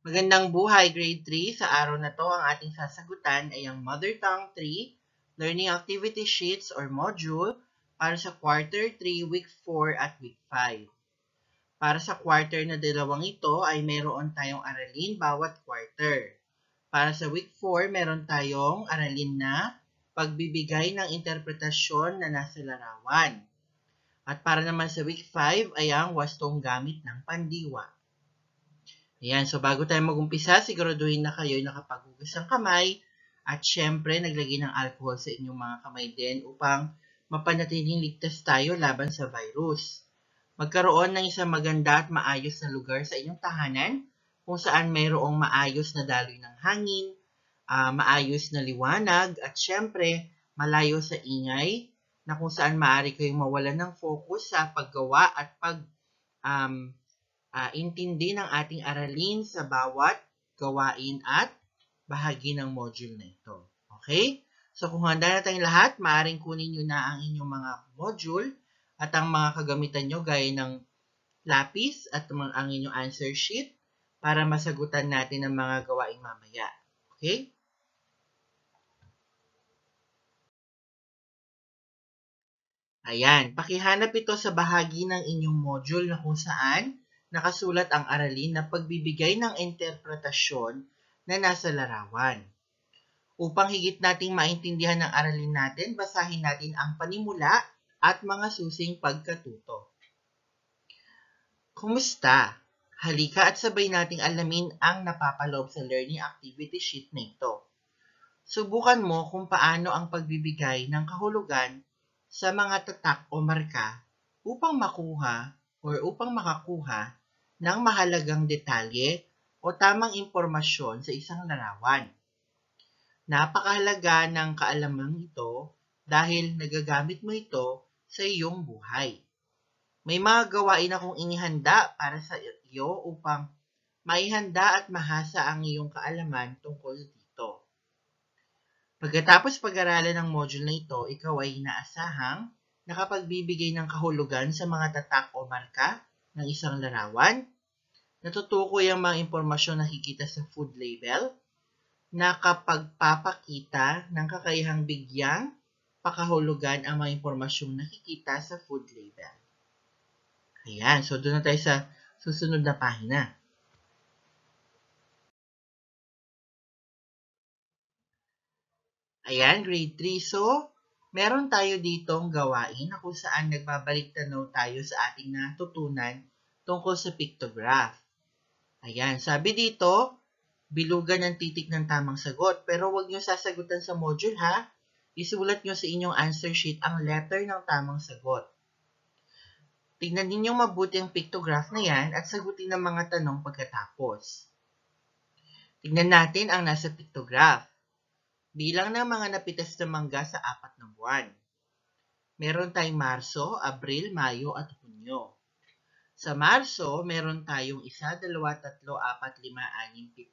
Magandang buhay, Grade 3. Sa araw na to, ang ating sasagutan ay ang Mother Tongue 3 Learning Activity Sheets or Module para sa Quarter 3, Week 4 at Week 5. Para sa quarter na dalawang ito ay meron tayong aralin bawat quarter. Para sa Week 4, meron tayong aralin na pagbibigay ng interpretasyon na nasa larawan. At para naman sa Week 5 ay ang wastong gamit ng pandiwa. Ayan, so bago tayo magumpisa, siguraduhin na kayo nakapaghugas ng kamay at syempre naglagay ng alcohol sa inyong mga kamay din upang mapanatiling ligtas tayo laban sa virus. Magkaroon ng isang maganda at maayos na lugar sa inyong tahanan kung saan mayroong maayos na daloy ng hangin, uh, maayos na liwanag at syempre malayo sa ingay na kung saan maaari kayong mawalan ng focus sa paggawa at pag um, uh, intindi ng ating aralin sa bawat gawain at bahagi ng module na ito. Okay? So kung handa na tayong lahat, maaaring kunin nyo na ang inyong mga module at ang mga kagamitan nyo gaya ng lapis at ang inyong answer sheet para masagutan natin ang mga gawain mamaya. Okay? Ayan, pakihanap ito sa bahagi ng inyong module na kung saan nakasulat ang aralin na pagbibigay ng interpretasyon na nasa larawan. Upang higit nating maintindihan ang aralin natin, basahin natin ang panimula at mga susing pagkatuto. Kumusta? Halika at sabay nating alamin ang napapaloob sa learning activity sheet na ito. Subukan mo kung paano ang pagbibigay ng kahulugan sa mga tatak o marka upang makuha or upang makakuha ng mahalagang detalye o tamang impormasyon sa isang larawan. Napakahalaga ng kaalamang ito dahil nagagamit mo ito sa iyong buhay. May mga gawain akong inihanda para sa iyo upang maihanda at mahasa ang iyong kaalaman tungkol dito. Pagkatapos pag-aralan ng module na ito, ikaw ay inaasahang nakapagbibigay ng kahulugan sa mga tatak o marka ng isang larawan, natutukoy ang mga impormasyon na nakikita sa food label na kapag kapagpapakita ng kakayahang bigyang pakahulugan ang mga na nakikita sa food label. Ayan, so doon na tayo sa susunod na pahina. Ayan, grade 3. So, meron tayo ditong gawain na kung saan nagbabalik tanaw tayo sa ating natutunan tungkol sa pictograph. Ayan, sabi dito, bilugan ang titik ng tamang sagot. Pero huwag nyo sasagutan sa module ha. Isulat nyo sa inyong answer sheet ang letter ng tamang sagot. Tingnan ninyo mabuti ang pictograph na yan at sagutin ang mga tanong pagkatapos. Tingnan natin ang nasa pictograph. Bilang ng mga napitas na mangga sa apat na buwan. Meron tayong Marso, Abril, Mayo at Hunyo. Sa Marso, meron tayong 1, 2, 3, 4, 5, 6,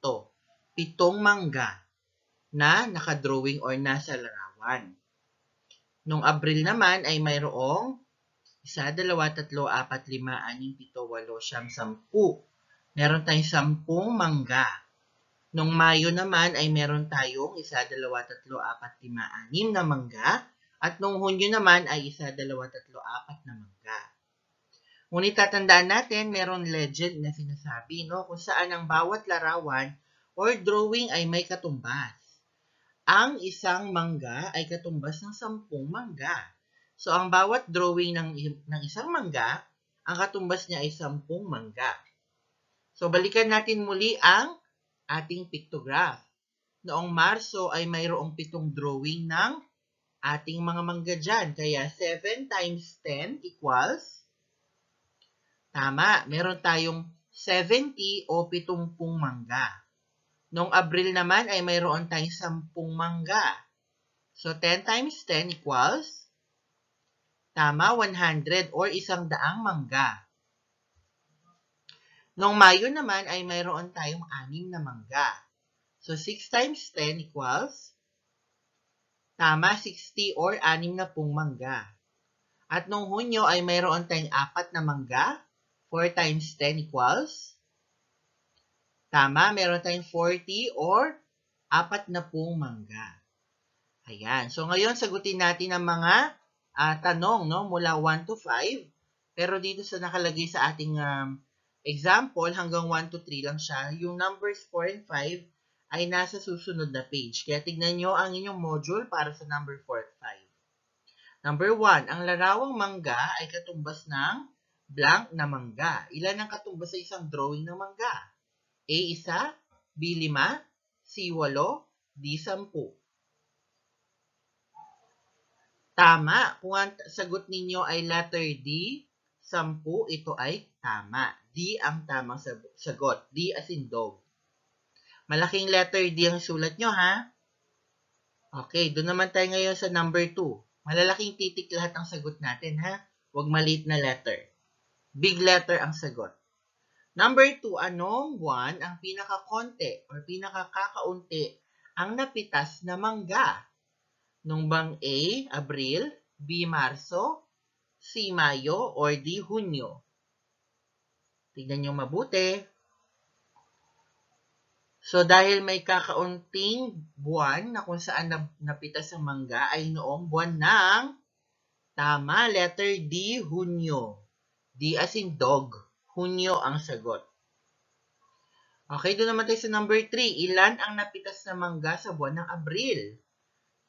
7. Pitong mangga na nakadrawing or nasa larawan. Nung Abril naman ay mayroong 1, 2, 3, 4, 5, 6, 7, 8, 9, 10. Meron tayong 10 mangga. Nung Mayo naman ay meron tayong 1, 2, 3, 4, 5, 6 na mangga. At nung Hunyo naman ay 1, 2, 3, 4 na mangga. Ngunit tatandaan natin, merong legend na sinasabi, no? Kung saan ang bawat larawan or drawing ay may katumbas. Ang isang mangga ay katumbas ng sampung mangga. So, ang bawat drawing ng, ng isang mangga, ang katumbas niya ay sampung mangga. So, balikan natin muli ang ating pictograph. Noong Marso ay mayroong pitong drawing ng ating mga mangga dyan. Kaya 7 times 10 equals Tama, meron tayong 70 o 70 mangga. Noong Abril naman ay mayroon tayong 10 mangga. So, 10 times 10 equals, tama, 100 or isang daang mangga. Noong Mayo naman ay mayroon tayong 6 na mangga. So, 6 times 10 equals, tama, 60 or na pung mangga. At noong Hunyo ay mayroon tayong 4 na mangga. 4 times 10 equals? Tama, meron tayong 40 or apat na pong mangga. Ayan. So, ngayon, sagutin natin ang mga uh, tanong no, mula 1 to 5. Pero dito sa nakalagay sa ating um, example, hanggang 1 to 3 lang siya. Yung numbers 4 and 5 ay nasa susunod na page. Kaya tignan nyo ang inyong module para sa number 4 at 5. Number 1, ang larawang mangga ay katumbas ng blank na mangga. Ilan ang katumbas sa isang drawing ng mangga? A isa, B lima, C walo, D sampu. Tama. Kung ang sagot ninyo ay letter D, sampu, ito ay tama. D ang tamang sagot. D as in dog. Malaking letter D ang sulat nyo, ha? Okay, doon naman tayo ngayon sa number 2. Malalaking titik lahat ang sagot natin, ha? Huwag maliit na letter. Big letter ang sagot. Number 2, anong buwan ang pinakakonti or pinakakakaunti ang napitas na mangga? Nung bang A, Abril, B, Marso, C, Mayo, or D, Hunyo? Tignan nyo mabuti. So, dahil may kakaunting buwan na kung saan napitas ang mangga ay noong buwan ng tama, letter D, Hunyo. D as in dog. Hunyo ang sagot. Okay, doon naman tayo sa number 3. Ilan ang napitas na mangga sa buwan ng Abril?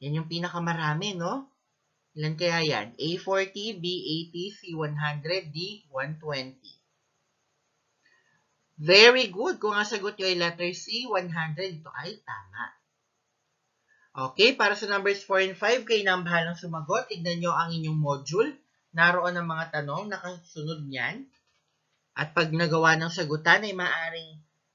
Yan yung pinakamarami, no? Ilan kaya yan? A40, B80, C100, D120. Very good. Kung ang sagot nyo ay letter C, 100, ito ay tama. Okay, para sa numbers 4 and 5, kayo na ang bahalang sumagot. Tignan nyo ang inyong module. Naroon ang mga tanong na kasunod niyan. At pag nagawa ng sagutan ay maaring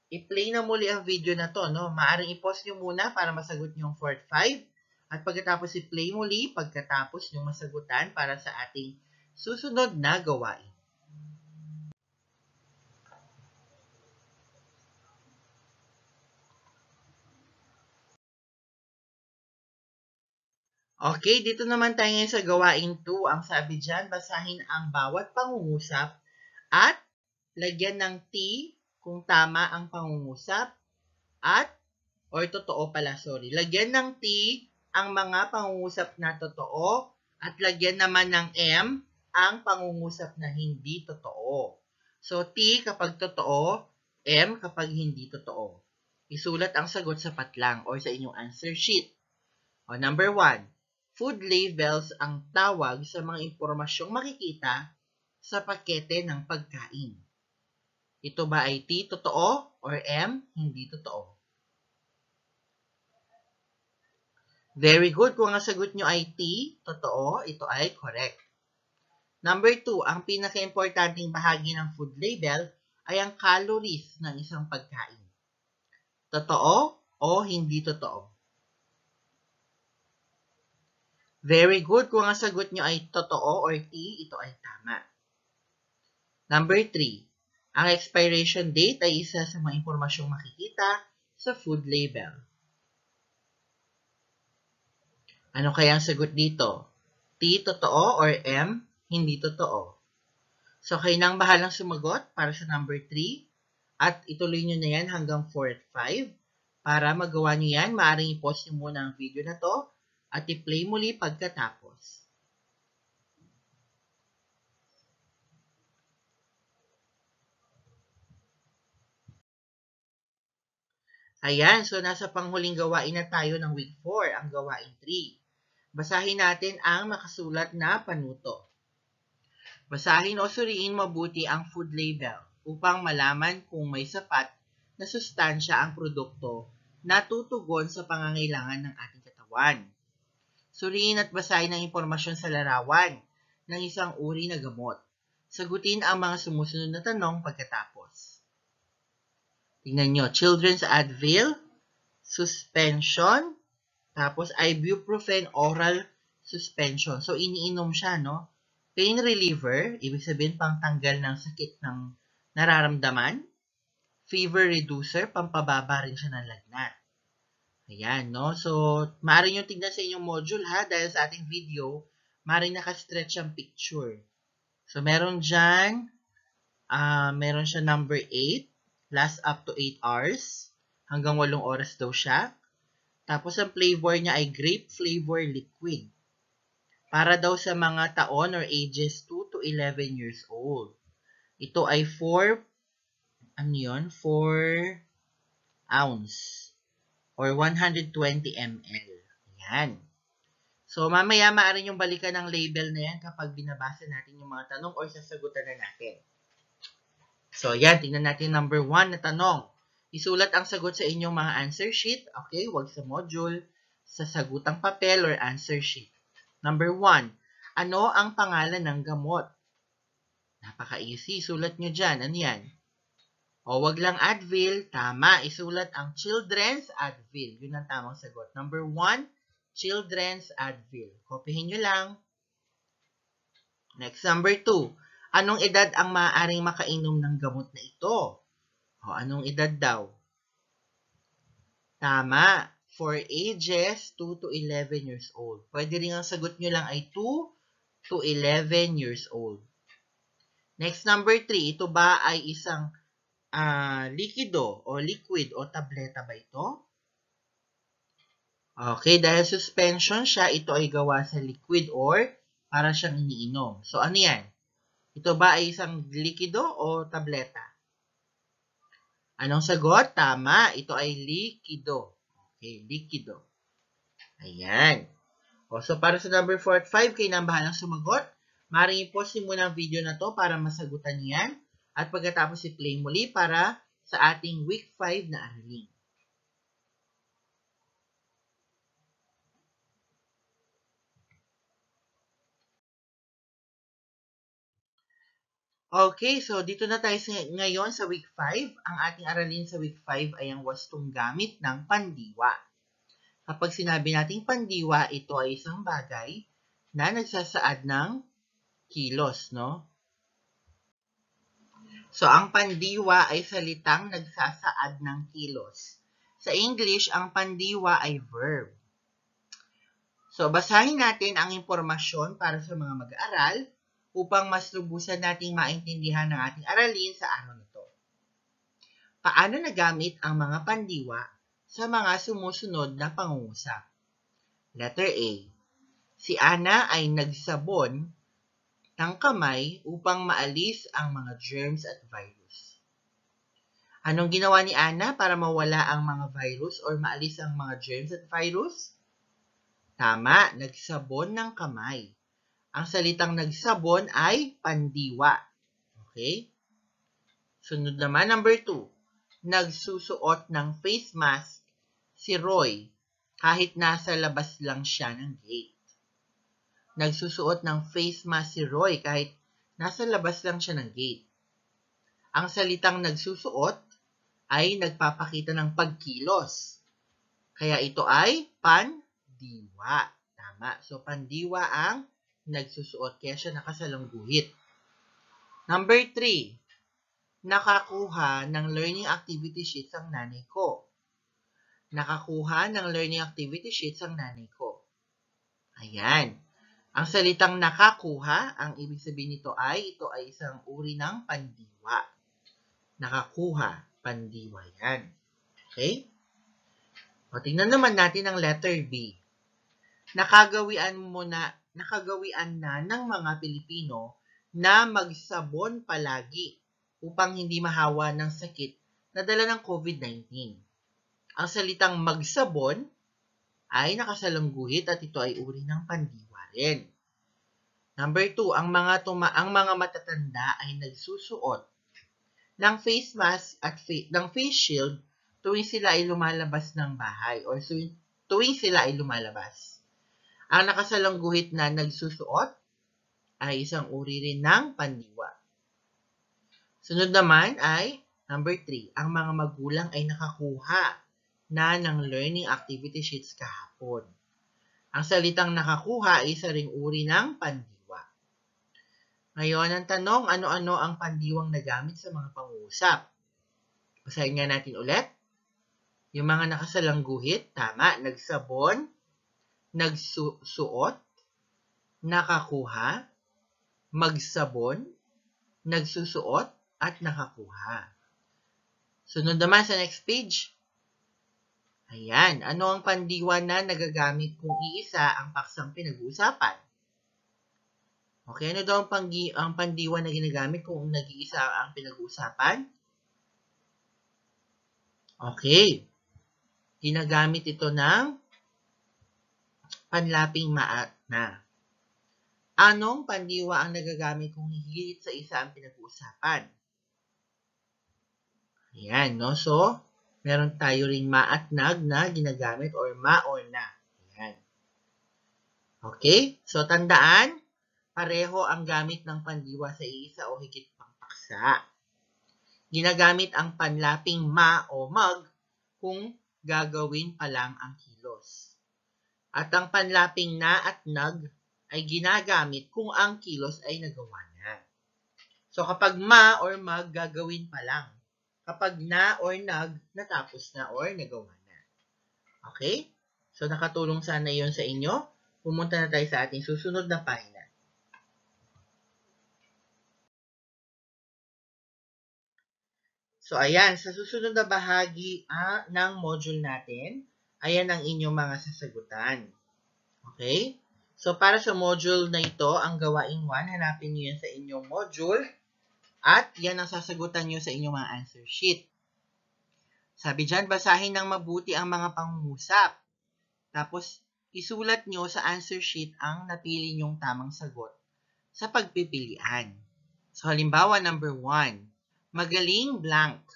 i-play na muli ang video na to. No? Maaring i-pause nyo muna para masagot nyo ang fourth five. At pagkatapos i-play muli, pagkatapos yung masagutan para sa ating susunod na gawain. Okay, dito naman tayo ngayon sa gawain 2. Ang sabi dyan, basahin ang bawat pangungusap at lagyan ng T kung tama ang pangungusap at or totoo pala, sorry. Lagyan ng T ang mga pangungusap na totoo at lagyan naman ng M ang pangungusap na hindi totoo. So, T kapag totoo, M kapag hindi totoo. Isulat ang sagot sa patlang or sa inyong answer sheet. O, number 1. Food labels ang tawag sa mga impormasyong makikita sa pakete ng pagkain. Ito ba ay T totoo or M hindi totoo? Very good. Kung ang sagot nyo ay T, totoo, ito ay correct. Number 2, ang pinaka-importanting bahagi ng food label ay ang calories ng isang pagkain. Totoo o hindi totoo? Very good. Kung ang sagot nyo ay totoo or T, ito ay tama. Number 3. Ang expiration date ay isa sa mga impormasyong makikita sa food label. Ano kaya ang sagot dito? T, totoo or M, hindi totoo. So, kayo nang bahalang sumagot para sa number 3. At ituloy nyo na yan hanggang 4 at 5. Para magawa nyo yan, maaaring i-pause nyo muna ang video na to at i-play muli pagkatapos. Ayan, so nasa panghuling gawain na tayo ng week 4, ang gawain 3. Basahin natin ang makasulat na panuto. Basahin o suriin mabuti ang food label upang malaman kung may sapat na sustansya ang produkto na tutugon sa pangangailangan ng ating katawan. Suriin at basahin ang impormasyon sa larawan ng isang uri na gamot. Sagutin ang mga sumusunod na tanong pagkatapos. Tingnan nyo, children's Advil, suspension, tapos ibuprofen oral suspension. So, iniinom siya, no? Pain reliever, ibig sabihin pangtanggal ng sakit ng nararamdaman. Fever reducer, pampababa rin siya ng lagnat. Ayan, no? So, maaaring nyo tignan sa inyong module, ha? Dahil sa ating video, maaaring nakastretch ang picture. So, meron dyan, uh, meron siya number 8, last up to 8 hours. Hanggang 8 oras daw siya. Tapos, ang flavor niya ay grape flavor liquid. Para daw sa mga taon or ages 2 to 11 years old. Ito ay 4, ano yun? 4 ounce or 120 ml. Ayan. So, mamaya maaari yung balikan ng label na yan kapag binabasa natin yung mga tanong or sasagutan na natin. So, yan. Tingnan natin number 1 na tanong. Isulat ang sagot sa inyong mga answer sheet. Okay, Huwag sa module. Sa sagutang papel or answer sheet. Number 1. Ano ang pangalan ng gamot? Napaka-easy. Isulat nyo dyan. Ano yan? O, wag lang Advil. Tama. Isulat ang Children's Advil. Yun ang tamang sagot. Number 1, Children's Advil. Kopihin nyo lang. Next, number 2. Anong edad ang maaaring makainom ng gamot na ito? O, anong edad daw? Tama. For ages 2 to 11 years old. Pwede rin ang sagot nyo lang ay 2 to 11 years old. Next, number 3. Ito ba ay isang uh, likido o liquid o tableta ba ito? Okay, dahil suspension siya, ito ay gawa sa liquid or para siyang iniinom. So, ano yan? Ito ba ay isang likido o tableta? Anong sagot? Tama, ito ay likido. Okay, likido. Ayan. O, so para sa number 4 at 5, kayo na ang bahalang sumagot. Maring po, pause ang video na to para masagutan niyan. At pagkatapos i-play muli para sa ating week 5 na aralin. Okay, so dito na tayo sa, ngayon sa week 5. Ang ating aralin sa week 5 ay ang wastong gamit ng pandiwa. Kapag sinabi nating pandiwa, ito ay isang bagay na nagsasaad ng kilos, no? So, ang pandiwa ay salitang nagsasaad ng kilos. Sa English, ang pandiwa ay verb. So, basahin natin ang impormasyon para sa mga mag-aaral upang mas lubusan nating maintindihan ng ating aralin sa araw nito. Paano nagamit ang mga pandiwa sa mga sumusunod na pangungusap? Letter A. Si Ana ay nagsabon ng kamay upang maalis ang mga germs at virus. Anong ginawa ni Ana para mawala ang mga virus or maalis ang mga germs at virus? Tama, nagsabon ng kamay. Ang salitang nagsabon ay pandiwa. Okay? Sunod naman, number two. Nagsusuot ng face mask si Roy kahit nasa labas lang siya ng gate nagsusuot ng face mask si Roy kahit nasa labas lang siya ng gate. Ang salitang nagsusuot ay nagpapakita ng pagkilos. Kaya ito ay pandiwa. Tama. So, pandiwa ang nagsusuot kaya siya nakasalangguhit. Number three, nakakuha ng learning activity sheets ang nanay ko. Nakakuha ng learning activity sheets ang nanay ko. Ayan. Ang salitang nakakuha, ang ibig sabihin nito ay ito ay isang uri ng pandiwa. Nakakuha, pandiwa yan. Okay? O, tingnan naman natin ang letter B. Nakagawian mo na, nakagawian na ng mga Pilipino na magsabon palagi upang hindi mahawa ng sakit na dala ng COVID-19. Ang salitang magsabon ay nakasalangguhit at ito ay uri ng pandiwa natin. Number two, ang mga, tuma ang mga matatanda ay nagsusuot ng face mask at fa ng face shield tuwing sila ay lumalabas ng bahay or tuwing sila ay lumalabas. Ang nakasalangguhit na nagsusuot ay isang uri rin ng pandiwa. Sunod naman ay number 3. Ang mga magulang ay nakakuha na ng learning activity sheets kahapon. Ang salitang nakakuha ay isa ring uri ng pandiwa. Ngayon, ang tanong, ano-ano ang pandiwang nagamit sa mga pangusap? Basahin nga natin ulit. Yung mga nakasalangguhit, tama, nagsabon, nagsuot, nakakuha, magsabon, nagsusuot, at nakakuha. Sunod naman sa next page. Ayan, ano ang pandiwa na nagagamit kung iisa ang paksang pinag-uusapan? Okay, ano daw ang, panggi, ang pandiwa na ginagamit kung nag-iisa ang pinag-uusapan? Okay. Ginagamit ito ng panlaping maat na. Anong pandiwa ang nagagamit kung higit sa isa ang pinag-uusapan? Ayan, no? So, meron tayo ring maatnag na ginagamit or maon na. Yan. Okay? So, tandaan, pareho ang gamit ng pandiwa sa iisa o higit pang paksa. Ginagamit ang panlaping ma o mag kung gagawin pa lang ang kilos. At ang panlaping na at nag ay ginagamit kung ang kilos ay nagawa na. So kapag ma or mag gagawin pa lang, kapag na or nag, natapos na or nagawa na. Okay? So, nakatulong sana yon sa inyo. Pumunta na tayo sa ating susunod na pahina. So, ayan, sa susunod na bahagi ah, ng module natin, ayan ang inyong mga sasagutan. Okay? So, para sa module na ito, ang gawain 1, hanapin niyo yan sa inyong module at yan ang sasagutan nyo sa inyong mga answer sheet. Sabi dyan, basahin ng mabuti ang mga pangungusap. Tapos, isulat nyo sa answer sheet ang napili nyong tamang sagot sa pagpipilian. So, halimbawa, number one, magaling blank,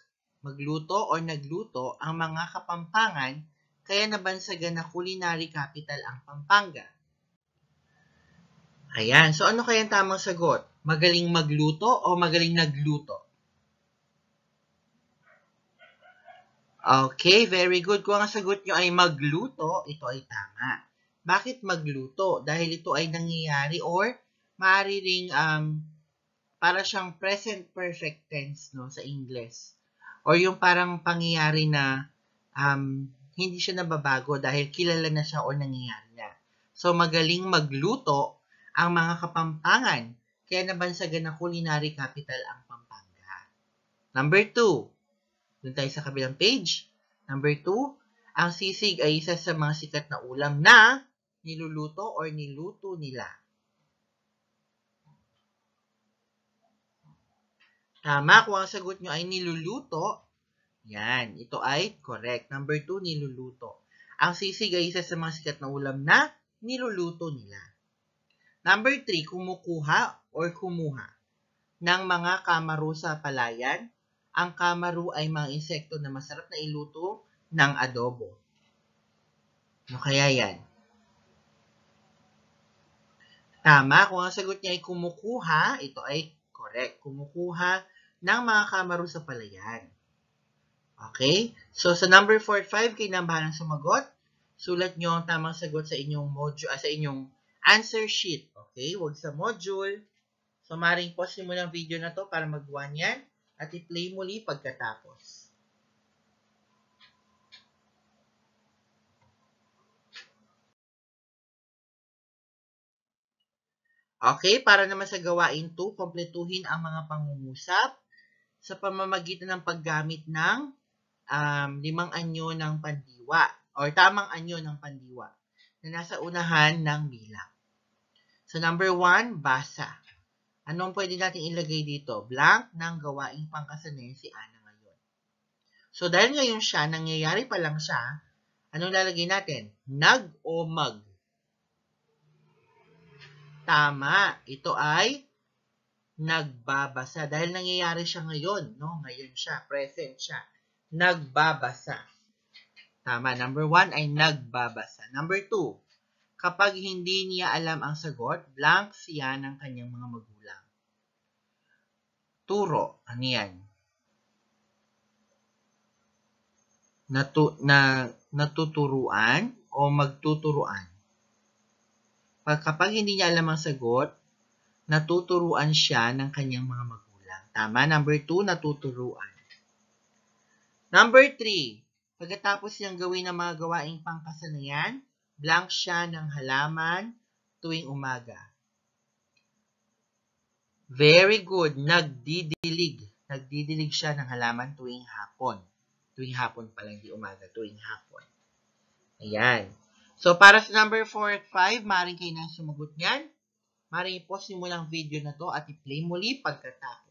magluto o nagluto ang mga kapampangan kaya nabansagan na culinary capital ang Pampanga. Ayan. So, ano kaya ang tamang sagot? Magaling magluto o magaling nagluto? Okay, very good. Kung ang sagot nyo ay magluto, ito ay tama. Bakit magluto? Dahil ito ay nangyayari or maaari ring um, para siyang present perfect tense no, sa English. Or yung parang pangyayari na um, hindi siya nababago dahil kilala na siya o nangyayari na. So, magaling magluto ang mga kapampangan, kaya nabansagan ng culinary capital ang Pampanga. Number 2, dun tayo sa kabilang page. Number 2, ang sisig ay isa sa mga sikat na ulam na niluluto or niluto nila. Tama kung ang sagot nyo ay niluluto. Yan, ito ay correct. Number 2, niluluto. Ang sisig ay isa sa mga sikat na ulam na niluluto nila. Number 3, kumukuha or kumuha ng mga kamaru sa palayan. Ang kamaru ay mga insekto na masarap na iluto ng adobo. Ano kaya yan? Tama, kung ang sagot niya ay kumukuha, ito ay correct. Kumukuha ng mga kamaru sa palayan. Okay? So, sa number 4 at 5, kailangan ng sumagot. Sulat niyo ang tamang sagot sa inyong module, ah, sa inyong answer sheet. Okay? Huwag sa module. So, maring pause mo ng video na to para magawa yan at i-play muli pagkatapos. Okay, para naman sa gawain 2, kompletuhin ang mga pangungusap sa pamamagitan ng paggamit ng um, limang anyo ng pandiwa or tamang anyo ng pandiwa na nasa unahan ng bilang. So, number one, basa. Anong pwede natin ilagay dito? Blank ng gawaing pangkasanin si Ana ngayon. So, dahil ngayon siya, nangyayari pa lang siya, anong lalagay natin? Nag o mag? Tama. Ito ay nagbabasa. Dahil nangyayari siya ngayon, no? Ngayon siya, present siya. Nagbabasa. Tama. Number one ay nagbabasa. Number two, kapag hindi niya alam ang sagot, blank siya ng kanyang mga magulang. Turo. Ano yan? Natu na, natuturuan o magtuturuan. Pag kapag hindi niya alam ang sagot, natuturuan siya ng kanyang mga magulang. Tama. Number two, natuturuan. Number three, Pagkatapos niyang gawin ang mga gawaing pangkasanayan, blank siya ng halaman tuwing umaga. Very good. Nagdidilig. Nagdidilig siya ng halaman tuwing hapon. Tuwing hapon pala, hindi umaga. Tuwing hapon. Ayan. So, para sa number 4 at 5, maaaring kayo na sumagot niyan. Maaaring i-pause mo lang video na to at i-play muli pagkatapos.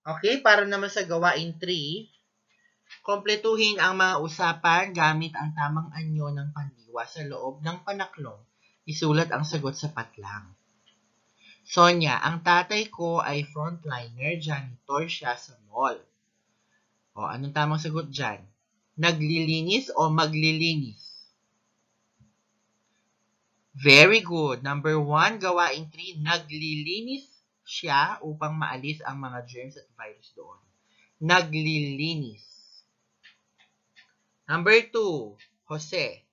Okay, para naman sa gawain 3, kompletuhin ang mga usapan gamit ang tamang anyo ng pandiwa sa loob ng panaklong. Isulat ang sagot sa patlang. Sonia, ang tatay ko ay frontliner, janitor siya sa mall. O, anong tamang sagot dyan? Naglilinis o maglilinis? Very good. Number one, gawain 3, naglilinis siya upang maalis ang mga germs at virus doon. Naglilinis. Number two, Jose.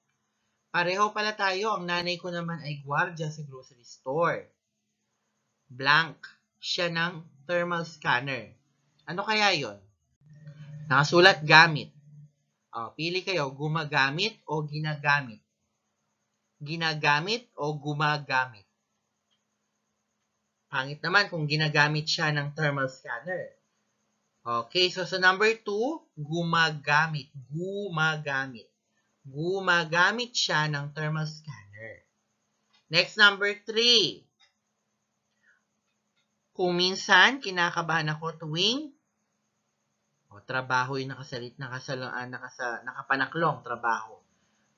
Pareho pala tayo. Ang nanay ko naman ay gwardiya sa grocery store. Blank. Siya ng thermal scanner. Ano kaya yon? Nakasulat gamit. O, pili kayo, gumagamit o ginagamit. Ginagamit o gumagamit. Pangit naman kung ginagamit siya ng thermal scanner. Okay, so sa so number 2, gumagamit. Gumagamit. Gumagamit siya ng thermal scanner. Next, number 3. Kung minsan, kinakabahan ako tuwing o trabaho yung nakasalit, nakasalo, ah, nakasa, nakapanaklong trabaho.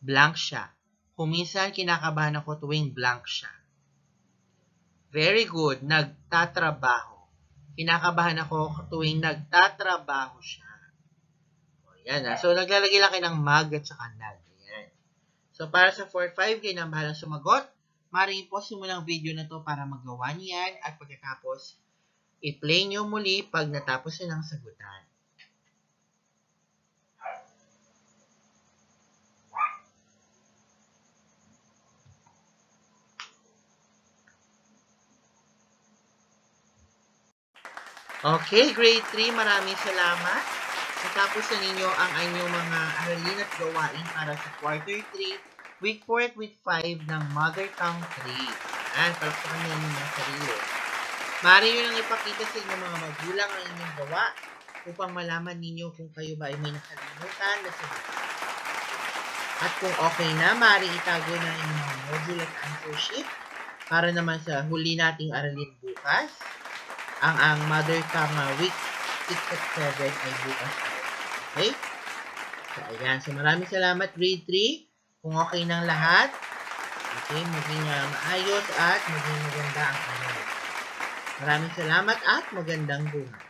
Blank siya. Kung minsan, kinakabahan ako tuwing blank siya. Very good. Nagtatrabaho. Kinakabahan ako tuwing nagtatrabaho siya. O, yan. na. Ah. So, naglalagay lang kayo ng mag at saka nag. Ayan. So, para sa 4-5, kayo nang bahala sumagot. Maring pause mo ng video na to para magawa niyan at pagkatapos, i-play nyo muli pag natapos nyo ng sagutan. Okay, grade 3, maraming salamat. Natapos na ninyo ang inyong mga aralin at gawain para sa quarter 3, week 4 at week 5 ng Mother Tongue 3. Ayan, palakpakan ninyo ng mga sarili. Maaari nyo nang ipakita sa inyong mga magulang ang inyong gawa upang malaman ninyo kung kayo ba ay may nakalimutan na At kung okay na, maaari itago na inyong module at answer sheet para naman sa huli nating aralin bukas ang ang mother tongue week 6 at 7 ay bukas. Okay? So, ayan. So, maraming salamat, grade 3. Kung okay ng lahat, okay, maging uh, maayos at maging maganda ang ano. Maraming salamat at magandang buhay.